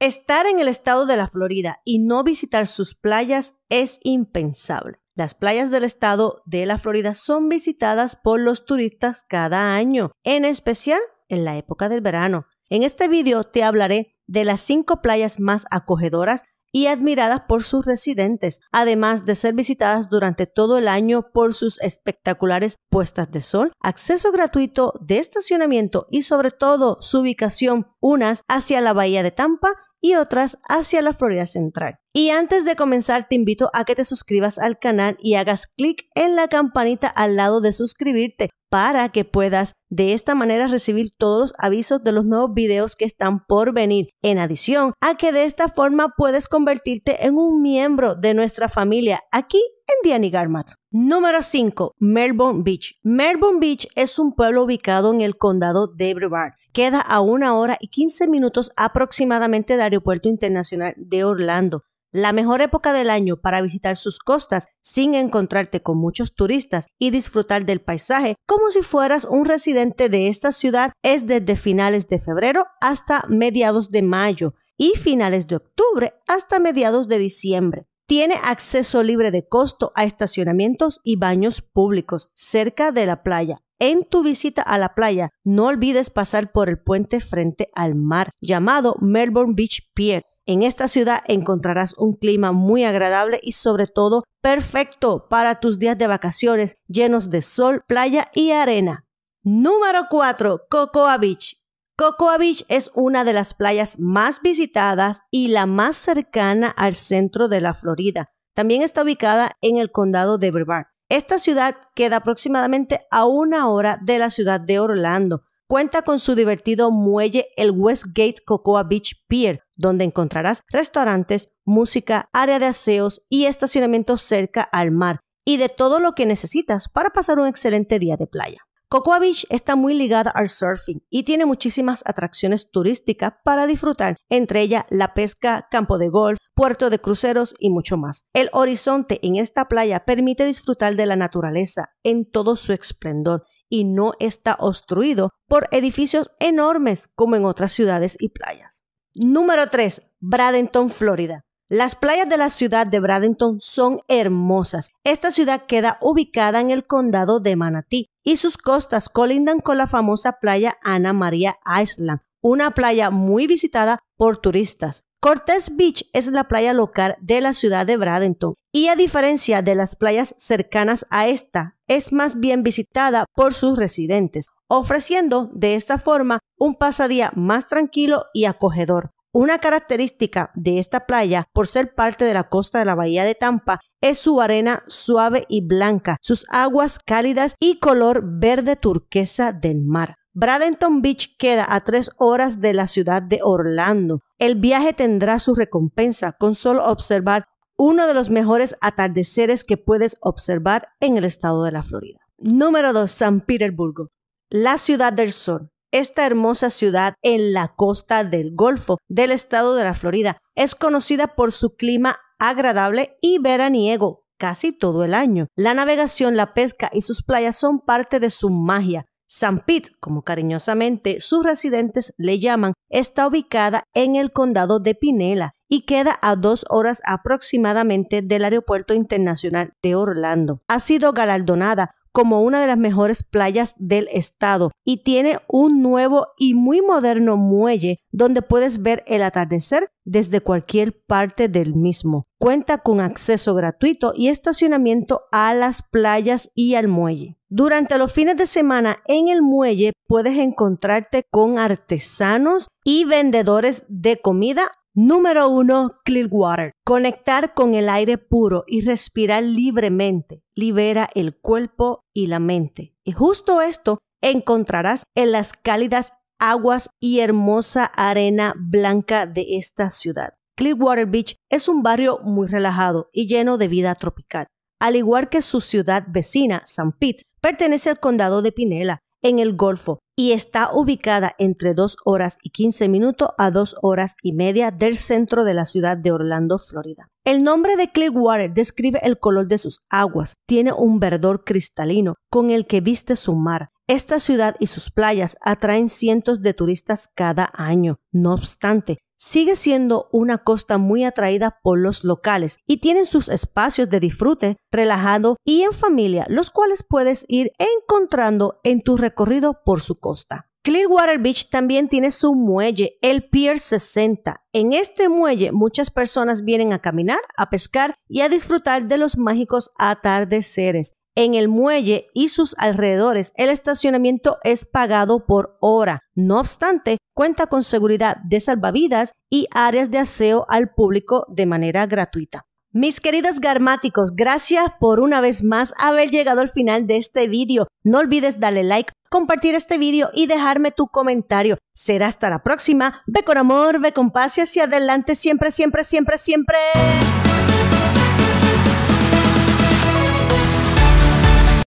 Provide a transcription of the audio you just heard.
Estar en el estado de la Florida y no visitar sus playas es impensable. Las playas del estado de la Florida son visitadas por los turistas cada año, en especial en la época del verano. En este video te hablaré de las cinco playas más acogedoras y admiradas por sus residentes, además de ser visitadas durante todo el año por sus espectaculares puestas de sol, acceso gratuito de estacionamiento y sobre todo su ubicación unas hacia la bahía de Tampa y otras hacia la Florida Central. Y antes de comenzar, te invito a que te suscribas al canal y hagas clic en la campanita al lado de suscribirte para que puedas de esta manera recibir todos los avisos de los nuevos videos que están por venir. En adición a que de esta forma puedes convertirte en un miembro de nuestra familia aquí en Diani Garmat. Número 5. Melbourne Beach. Melbourne Beach es un pueblo ubicado en el condado de Brevard. Queda a una hora y 15 minutos aproximadamente del Aeropuerto Internacional de Orlando. La mejor época del año para visitar sus costas sin encontrarte con muchos turistas y disfrutar del paisaje como si fueras un residente de esta ciudad es desde finales de febrero hasta mediados de mayo y finales de octubre hasta mediados de diciembre. Tiene acceso libre de costo a estacionamientos y baños públicos cerca de la playa. En tu visita a la playa, no olvides pasar por el puente frente al mar, llamado Melbourne Beach Pier. En esta ciudad encontrarás un clima muy agradable y sobre todo perfecto para tus días de vacaciones llenos de sol, playa y arena. Número 4. Cocoa Beach. Cocoa Beach es una de las playas más visitadas y la más cercana al centro de la Florida. También está ubicada en el condado de Brevard. Esta ciudad queda aproximadamente a una hora de la ciudad de Orlando. Cuenta con su divertido muelle, el Westgate Cocoa Beach Pier, donde encontrarás restaurantes, música, área de aseos y estacionamiento cerca al mar y de todo lo que necesitas para pasar un excelente día de playa. Cocoa Beach está muy ligada al surfing y tiene muchísimas atracciones turísticas para disfrutar, entre ellas la pesca, campo de golf, puerto de cruceros y mucho más. El horizonte en esta playa permite disfrutar de la naturaleza en todo su esplendor y no está obstruido por edificios enormes como en otras ciudades y playas. Número 3. Bradenton, Florida. Las playas de la ciudad de Bradenton son hermosas. Esta ciudad queda ubicada en el condado de Manatí y sus costas colindan con la famosa playa Ana María Island, una playa muy visitada por turistas. Cortes Beach es la playa local de la ciudad de Bradenton y a diferencia de las playas cercanas a esta, es más bien visitada por sus residentes, ofreciendo de esta forma un pasadía más tranquilo y acogedor. Una característica de esta playa, por ser parte de la costa de la bahía de Tampa, es su arena suave y blanca, sus aguas cálidas y color verde turquesa del mar. Bradenton Beach queda a tres horas de la ciudad de Orlando. El viaje tendrá su recompensa con solo observar uno de los mejores atardeceres que puedes observar en el estado de la Florida. Número 2. San Petersburgo. La ciudad del sol. Esta hermosa ciudad en la costa del Golfo del estado de la Florida es conocida por su clima agradable y veraniego casi todo el año. La navegación, la pesca y sus playas son parte de su magia. San Pete, como cariñosamente sus residentes le llaman, está ubicada en el condado de Pinela y queda a dos horas aproximadamente del Aeropuerto Internacional de Orlando. Ha sido galardonada como una de las mejores playas del estado y tiene un nuevo y muy moderno muelle donde puedes ver el atardecer desde cualquier parte del mismo. Cuenta con acceso gratuito y estacionamiento a las playas y al muelle. Durante los fines de semana en el muelle puedes encontrarte con artesanos y vendedores de comida Número 1. Clearwater. Conectar con el aire puro y respirar libremente libera el cuerpo y la mente. Y justo esto encontrarás en las cálidas aguas y hermosa arena blanca de esta ciudad. Clearwater Beach es un barrio muy relajado y lleno de vida tropical. Al igual que su ciudad vecina, San Pete, pertenece al condado de Pinela, en el Golfo y está ubicada entre 2 horas y 15 minutos a dos horas y media del centro de la ciudad de Orlando, Florida. El nombre de Clearwater describe el color de sus aguas, tiene un verdor cristalino con el que viste su mar. Esta ciudad y sus playas atraen cientos de turistas cada año. No obstante, sigue siendo una costa muy atraída por los locales y tienen sus espacios de disfrute, relajado y en familia, los cuales puedes ir encontrando en tu recorrido por su costa. Clearwater Beach también tiene su muelle, el Pier 60. En este muelle muchas personas vienen a caminar, a pescar y a disfrutar de los mágicos atardeceres en el muelle y sus alrededores. El estacionamiento es pagado por hora. No obstante, cuenta con seguridad de salvavidas y áreas de aseo al público de manera gratuita. Mis queridos garmáticos, gracias por una vez más haber llegado al final de este vídeo. No olvides darle like, compartir este vídeo y dejarme tu comentario. Será hasta la próxima. Ve con amor, ve con paz y hacia adelante siempre, siempre, siempre, siempre.